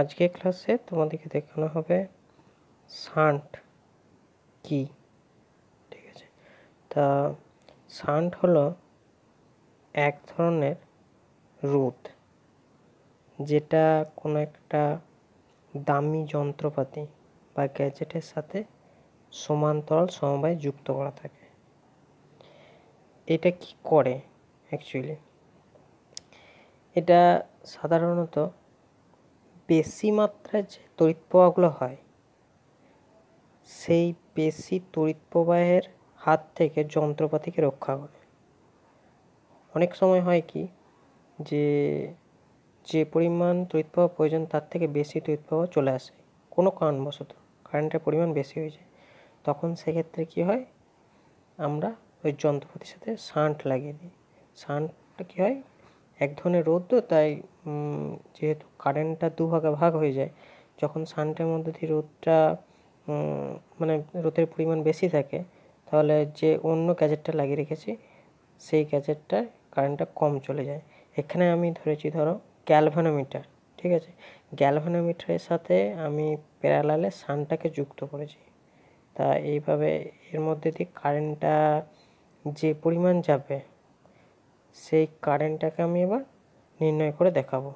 আজকে ক্লাসে তোমাদেরকে দেখানো হবে সান্ট কি ঠিক আছে তা সান্ট হলো এক ধরনের রোদ যেটা কোনো একটা দামি যন্ত্রপাতি বা গ্যাজেটের সাথে সমান্তরাল সমবায় যুক্ত করা থাকে এটা কি করে অ্যাকচুয়ালি এটা সাধারণত বেশি মাত্রায় যে তড়িৎ প্রবাহগুলো হয় সেই বেশি তড়িৎ প্রবাহের হাত থেকে যন্ত্রপাতিকে রক্ষা করে অনেক সময় হয় কি যে যে পরিমাণ তড়িৎ প্রবাহ প্রয়োজন তার থেকে বেশি তড়িৎ প্রবাহ চলে আসে কোনো কারণবশত কারেন্টের পরিমাণ বেশি হয়ে যায় তখন সেক্ষেত্রে কি হয় আমরা ওই যন্ত্রপাতির সাথে শান্ট লাগিয়ে দিই শান্টটা কী হয় এক ধরনের রোদ তো তাই যেহেতু কারেন্টটা দুভাগে ভাগ হয়ে যায় যখন সানটার মধ্যে দিয়ে রোদটা মানে রোদের পরিমাণ বেশি থাকে তাহলে যে অন্য গ্যাজেটটা লাগিয়ে রেখেছি সেই গ্যাজেটটার কারেন্টটা কম চলে যায় এখানে আমি ধরেছি ধরো গ্যালভানোমিটার ঠিক আছে গ্যালভানোমিটারের সাথে আমি প্যারালালে সানটাকে যুক্ত করেছি তা এইভাবে এর মধ্যে দিয়ে কারেন্টটা যে পরিমাণ যাবে সেই কারেন্টটাকে আমি এবার নির্ণয় করে দেখাবো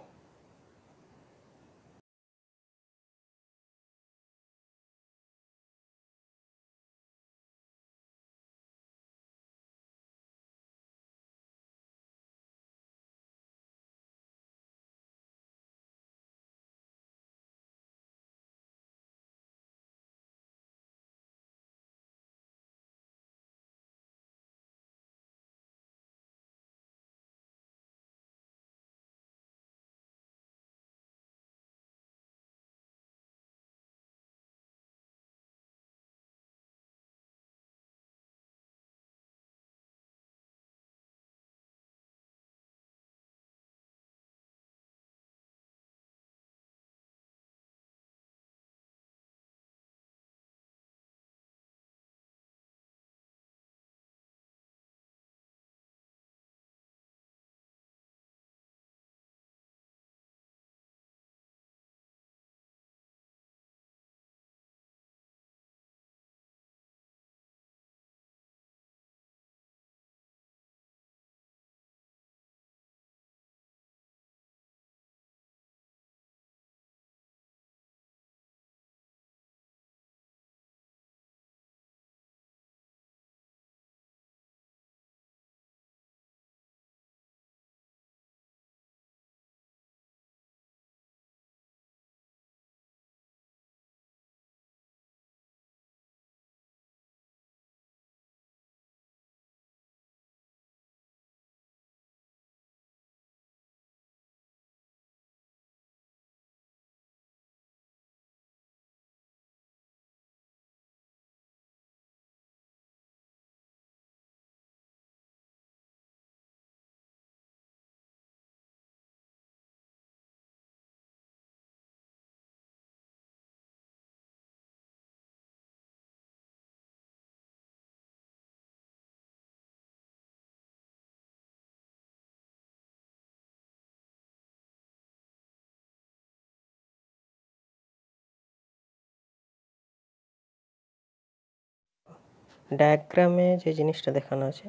ডায়াগ্রামে যে জিনিসটা দেখানো আছে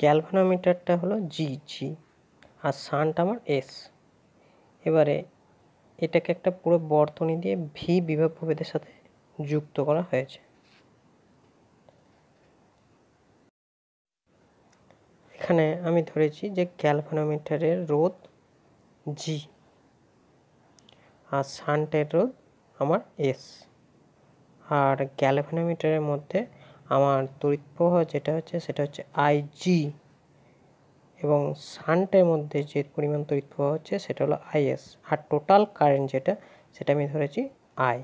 গ্যালভানোমিটারটা হলো জি জি আর সানটা আমার এস এবারে এটাকে একটা পুরো বর্তনী দিয়ে ভি বিভব প্রভেদের সাথে যুক্ত করা হয়েছে এখানে আমি ধরেছি যে ক্যালভানোমিটারের রোদ জি আর সানটের রোদ আমার এস আর ক্যালভানোমিটারের মধ্যে আমার তড়িৎ প্রবাহ যেটা হচ্ছে সেটা হচ্ছে আইজি এবং সানটের মধ্যে যে পরিমাণ তড়িৎ প্রবাহ হচ্ছে সেটা হলো আইএস আর টোটাল কারেন্ট যেটা সেটা আমি ধরেছি আই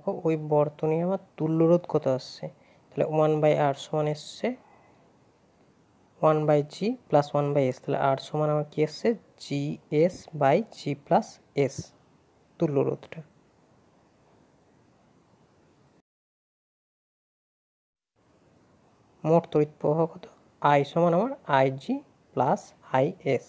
দেখো ওই বর্তনী আমার তুল্যরোধ কত আসছে তাহলে ওয়ান বাই আর সমান এসছে one by G plus one by S তাহলে আর সমান আমার কী এসছে G S by G plus S তুল্যরোধটা মোট তড়িৎ প্রবাহ কত আই সমান আমার I G plus I S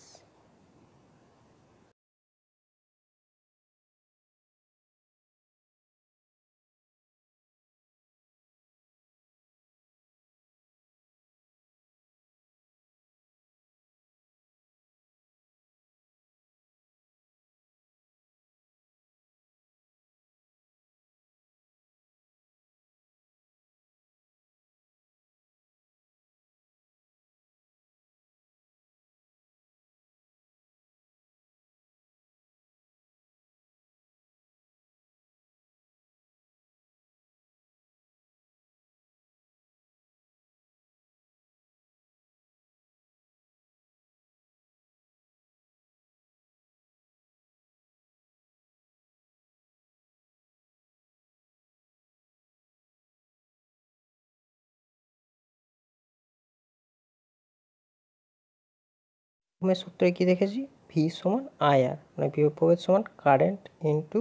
ওমের সূত্রে কি দেখেছি ভি সমান আয়ার মানে বিভব সমান কারেন্ট ইনটু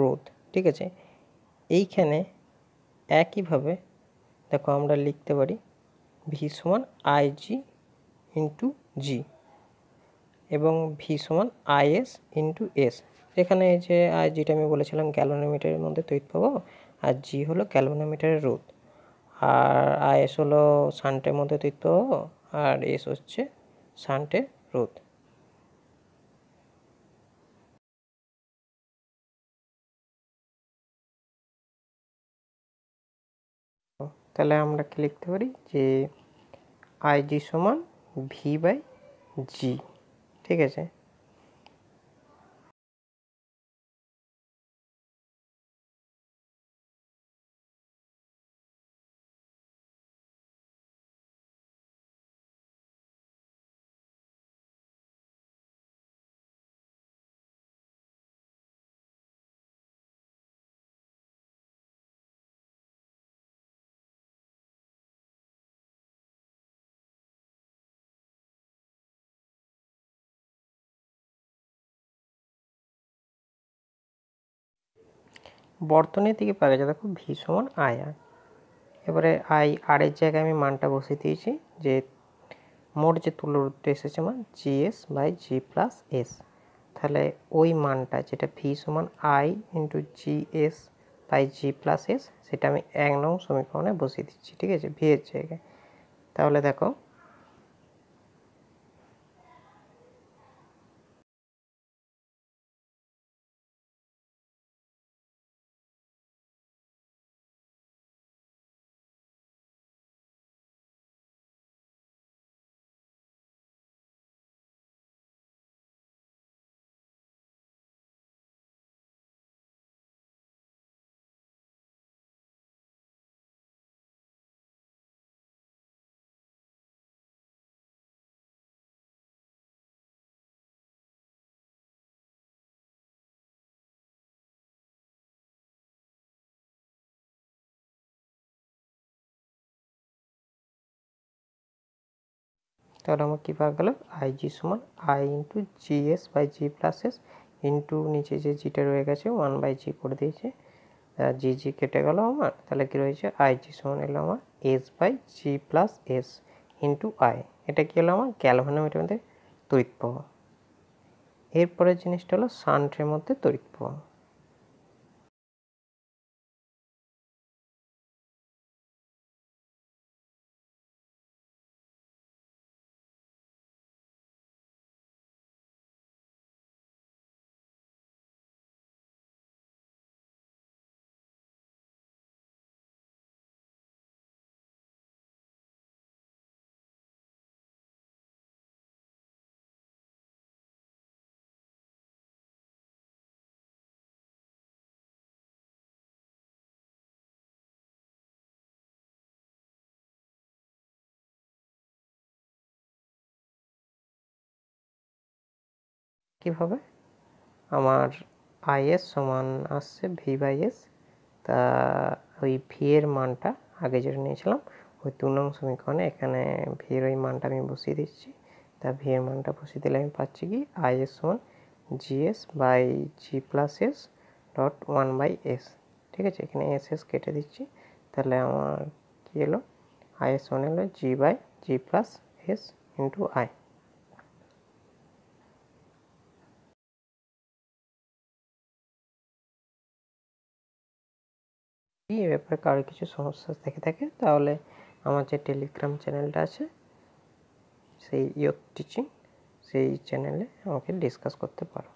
রোদ ঠিক আছে এইখানে একইভাবে দেখো আমরা লিখতে পারি ভি সমান আইজি ইন্টু জি এবং ভি সমান আইএস ইন্টু এস এখানে যে আইজিটা আমি বলেছিলাম ক্যালোনোমিটারের মধ্যে তৈরি পাব আর জি হলো ক্যালোনোমিটারের রোদ আর আইএস হলো সানটের মধ্যে তৈরি পাবো আর এস হচ্ছে সানটের রোদ তাহলে আমরা কি লিখতে পারি যে আইজি সমান ভি বাই জি ঠিক আছে বর্তনের দিকে পাওয়া গেছে দেখো ভি সমান আই আর এবারে আই আর এর জায়গায় আমি মানটা বসিয়ে দিয়েছি যে মোট যে তুল্যরূপটা এসেছে মান G S by G plus S তাহলে ওই মানটা যেটা ভি সমান I into G S by G plus S সেটা আমি এক নং সমীকরণে বসিয়ে দিচ্ছি ঠিক আছে ভি এর জায়গায় তাহলে দেখো তাহলে আমার কী পাওয়া গেল আই জি সমান I into G S by G plus S into নিচে যে জিটা রয়ে গেছে ওয়ান বাই জি করে দিয়েছে জি জি কেটে গেল আমার তাহলে কী রয়েছে আই জি সমান এলো আমার S by G plus S into I এটা কী হলো আমার ক্যালভানোমিটার মধ্যে তড়িৎ প্রবাহ এরপরের জিনিসটা হলো সান্টের মধ্যে তৈরি প্রবাহ কীভাবে আমার আইএস সমান আসছে ভি বাই এস তা ওই ভি এর মানটা আগে যেটা নিয়েছিলাম ওই দু নং সমীকরণে এখানে ভি এর ওই মানটা আমি বসিয়ে দিচ্ছি তা ভি এর মানটা বসিয়ে দিলে আমি পাচ্ছি কি আইএস সমান G S by G plus S dot one by S ঠিক আছে এখানে এস এস কেটে দিচ্ছি তাহলে আমার কী এলো আইএস ওয়ান এলো G by G plus S into I ব্যাপারে কারো কিছু সমস্যা থেকে থাকে তাহলে আমার যে টেলিগ্রাম চ্যানেলটা আছে সেই ইয়োগ টিচিং সেই চ্যানেলে আমাকে ডিসকাস করতে পারো